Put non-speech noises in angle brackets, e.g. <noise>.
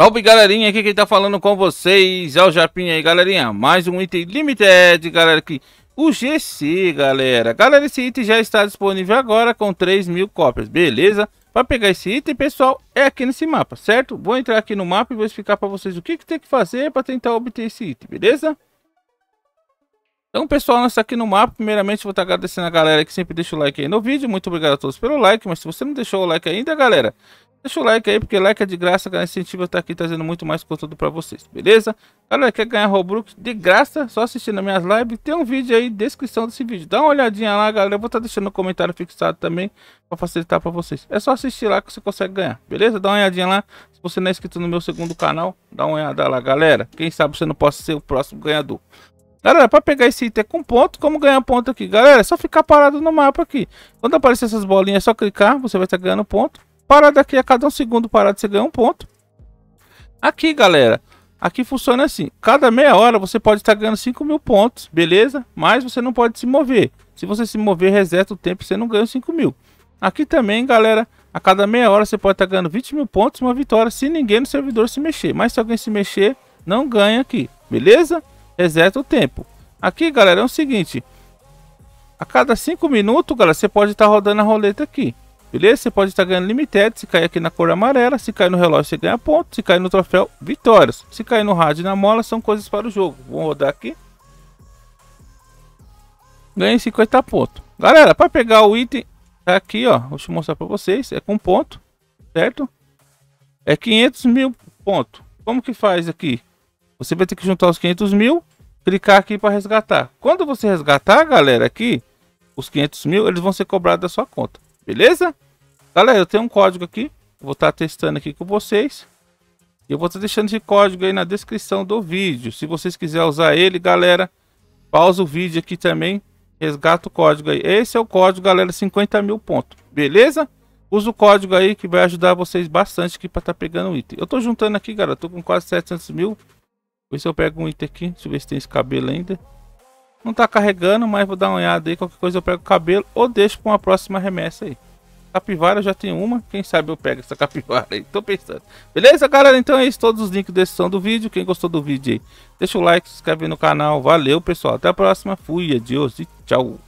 Salve galerinha, aqui quem tá falando com vocês é o Japinha aí galerinha, mais um item limited galera aqui, o GC galera Galera, esse item já está disponível agora com 3 mil cópias, beleza? Para pegar esse item pessoal é aqui nesse mapa, certo? Vou entrar aqui no mapa e vou explicar para vocês o que, que tem que fazer para tentar obter esse item, beleza? Então pessoal, nós estamos tá aqui no mapa, primeiramente vou estar tá agradecendo a galera que sempre deixa o like aí no vídeo, muito obrigado a todos pelo like, mas se você não deixou o like ainda galera Deixa o like aí, porque like é de graça, galera. Incentiva estar tá aqui trazendo muito mais conteúdo pra vocês, beleza? Galera, quer ganhar Robux de graça? Só assistindo as minhas lives. Tem um vídeo aí, descrição desse vídeo. Dá uma olhadinha lá, galera. Eu vou estar tá deixando um comentário fixado também, pra facilitar pra vocês. É só assistir lá que você consegue ganhar, beleza? Dá uma olhadinha lá. Se você não é inscrito no meu segundo canal, dá uma olhada lá, galera. Quem sabe você não possa ser o próximo ganhador. Galera, para pegar esse item com ponto, como ganhar ponto aqui? Galera, é só ficar parado no mapa aqui. Quando aparecer essas bolinhas, é só clicar, você vai estar tá ganhando ponto. Parada aqui, a cada um segundo parado, você ganha um ponto. Aqui, galera, aqui funciona assim. Cada meia hora você pode estar ganhando 5 mil pontos, beleza? Mas você não pode se mover. Se você se mover, reseta o tempo, você não ganha 5 mil. Aqui também, galera, a cada meia hora você pode estar ganhando 20 mil pontos, uma vitória, se ninguém no servidor se mexer. Mas se alguém se mexer, não ganha aqui, beleza? Reseta o tempo. Aqui, galera, é o seguinte. A cada 5 minutos, galera, você pode estar rodando a roleta aqui. Beleza? Você pode estar ganhando limited, se cair aqui na cor amarela, se cair no relógio você ganha ponto, se cair no troféu, vitórias. Se cair no rádio e na mola são coisas para o jogo. Vou rodar aqui. Ganhei 50 pontos. Galera, para pegar o item, tá aqui ó, vou te mostrar para vocês, é com ponto, certo? É 500 mil pontos. Como que faz aqui? Você vai ter que juntar os 500 mil, clicar aqui para resgatar. Quando você resgatar, galera, aqui, os 500 mil, eles vão ser cobrados da sua conta. Beleza? Galera, eu tenho um código aqui. Vou estar tá testando aqui com vocês. E eu vou estar tá deixando esse código aí na descrição do vídeo. Se vocês quiserem usar ele, galera, pausa o vídeo aqui também. Resgata o código aí. Esse é o código, galera, 50 mil pontos. Beleza? Usa o código aí que vai ajudar vocês bastante aqui para estar tá pegando item. Eu tô juntando aqui, galera. Tô com quase 700 mil. Vou ver se eu pego um item aqui. Deixa eu ver se tem esse cabelo ainda. Não tá carregando, mas vou dar uma olhada aí. Qualquer coisa eu pego o cabelo ou deixo para uma próxima remessa aí. Capivara já tem uma, quem sabe eu pego essa <laughs> capivara aí, tô pensando. Beleza, galera? Então é isso, todos os links da descrição do vídeo. Quem gostou do vídeo aí, deixa o like, se inscreve no canal. Valeu, pessoal. Até a próxima. Fui, adiós e tchau.